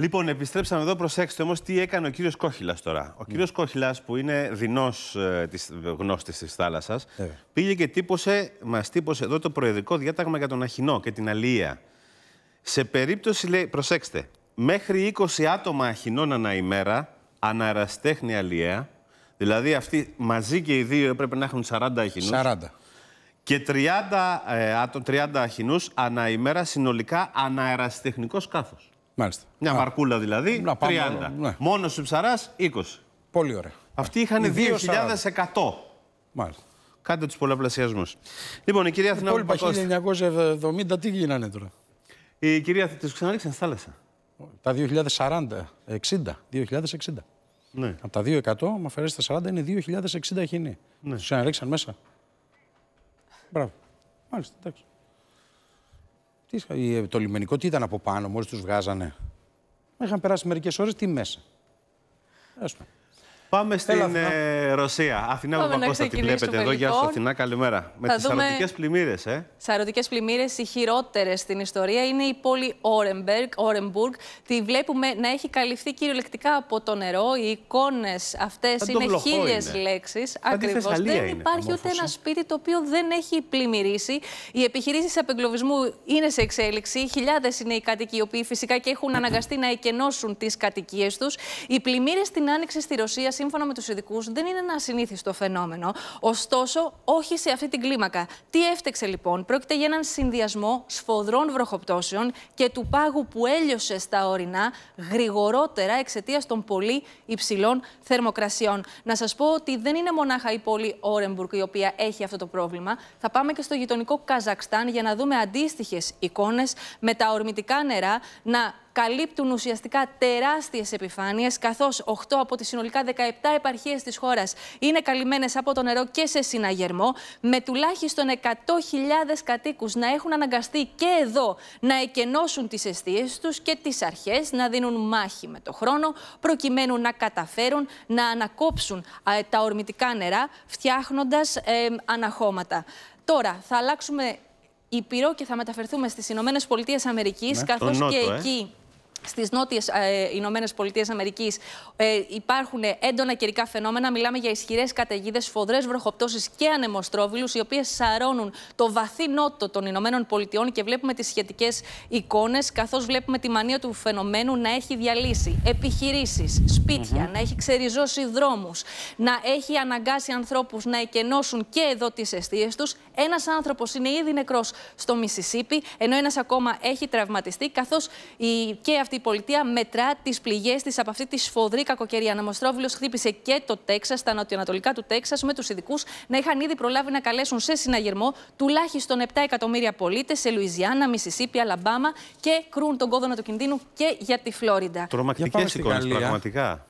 Λοιπόν, επιστρέψαμε εδώ. Προσέξτε όμως τι έκανε ο κύριος Κόχυλας τώρα. Ο κύριο ναι. Κόχυλας, που είναι δεινός ε, γνώστης της θάλασσας, ναι. πήγε και τύπωσε, μας τύπωσε εδώ το προεδρικό διάταγμα για τον Αχινό και την Αλία. Σε περίπτωση, λέει, προσέξτε, μέχρι 20 άτομα Αχινών ανά ημέρα, αναραστέχνη Αλία, δηλαδή αυτοί μαζί και οι δύο έπρεπε να έχουν 40 Αχινού. 40. Και 30, ε, 30 αχινούς ανά ημέρα συνολικά αναεραστεχνικό σκάφος. Μάλιστα. Μια μαρκούλα δηλαδή, 30. Μόνο στους ψαρά, 20. Πολύ ωραία. Αυτοί είχαν 2.100. Μάλιστα. Κάντε τους πολλαπλασιασμούς. Λοιπόν, η κυρία Αθηνά. Τα 1970 τι γίνανε τώρα. Η κυρία του ξαναρίξαν στη θάλασσα. Τα 2040, 60, 2060. Ναι. Από τα 200, μα αφαιρέσεις τα 40, είναι 2060 χινή. Ναι. Τους ξαναρίξαν μέσα. Μπράβο. Μάλιστα, εντάξει. Τι, ε, το λιμενικό τι ήταν από πάνω, μόλις τους βγάζανε. Είχαν περάσει μερικές ώρες, τι μέσα. Έστω. Πάμε στην ε, Ρωσία. Αθηνά Παπακώστα, τη βλέπετε εδώ. Γεια λοιπόν. σου Αθηνά, καλημέρα. Με τις δούμε... σαρωτικές πλημμύρες, ε. Σαρωτικές πλημμύρες, οι χειρότερες στην ιστορία είναι η πόλη Όρεμπουργκ. Τη βλέπουμε να έχει καλυφθεί κυριολεκτικά από το νερό. Οι εικόνες αυτές είναι χίλιε λέξει. Ακριβώ. Δεν υπάρχει ούτε ένα σπίτι το οποίο δεν έχει πλημμυρίσει. Οι επιχειρήσεις απεγκλωβισμού είναι σε εξέλιξη. Χιλιάδες είναι οι κάτοικοι οι οποίοι φυσικά και έχουν αναγκαστεί να εκενώσουν τις κατοικίες τους. Οι πλημμύρες στην άνοιξη στη Ρωσία σύμφωνα με τους ειδικούς δεν είναι ένα συνήθιστο φαινόμενο, ωστόσο όχι σε αυτή την κλίμακα. Τι έφτεξε λοιπόν, πρόκειται για έναν συνδυασμό σφοδρών βροχοπτώσεων και του πάγου που έλειωσε στα ορεινά γρηγορότερα εξαιτίας των πολύ υψηλών θερμοκρασιών. Να σας πω ότι δεν είναι μονάχα η πόλη Όρεμπουργκ η οποία έχει αυτό το πρόβλημα. Θα πάμε και στο γειτονικό Καζακστάν για να δούμε αντίστοιχες εικόνες με τα ορμητικά νερά να καλύπτουν ουσιαστικά τεράστιες επιφάνειες, καθώς 8 από τις συνολικά 17 επαρχίες της χώρας είναι καλυμμένες από το νερό και σε συναγερμό, με τουλάχιστον 100.000 κατοίκους να έχουν αναγκαστεί και εδώ να εκενώσουν τις αιστείες τους και τις αρχές να δίνουν μάχη με το χρόνο, προκειμένου να καταφέρουν να ανακόψουν τα ορμητικά νερά, φτιάχνοντας ε, αναχώματα. Τώρα θα αλλάξουμε Υπηρό και θα μεταφερθούμε στις Ηνωμένες Πολιτείες Αμερικής, ναι, καθώς και ε. εκεί Στις νότιες Ηνωμένες Πολιτείες Αμερικής ε, υπάρχουν έντονα καιρικά φαινόμενα. Μιλάμε για ισχυρές καταιγίδες, φοδρές βροχοπτώσεις και ανεμοστρόβιλους, οι οποίες σαρώνουν το βαθύ νότο των Ηνωμένων Πολιτειών και βλέπουμε τις σχετικές εικόνες, καθώς βλέπουμε τη μανία του φαινομένου να έχει διαλύσει επιχειρήσεις, να έχει ξεριζώσει δρόμους, να έχει αναγκάσει ανθρώπους να εκενώσουν και εδώ τις αιστείες τους. Ένας άνθρωπος είναι ήδη νεκρός στο Μισισίπι, ενώ ένας ακόμα έχει τραυματιστεί, καθώς και αυτή η πολιτεία μετρά τις πληγές της από αυτή τη σφοδρή κακοκαιρία. Αναμοστρόβιλος χτύπησε και το Τέξας, τα νοτιοανατολικά του Τέξας, με τους ειδικούς να είχαν ήδη προλάβει να καλέσουν σε συναγερμό τουλάχιστον 7 εκατομμύρια πολίτες σε Λουιζιάννα, Μισισίπη, Αλαμπάμα και κρούν τον κόδωνα του κινδύνου και για τη Φλόριντα. Τρομακτικές εικόνε, πραγματικά.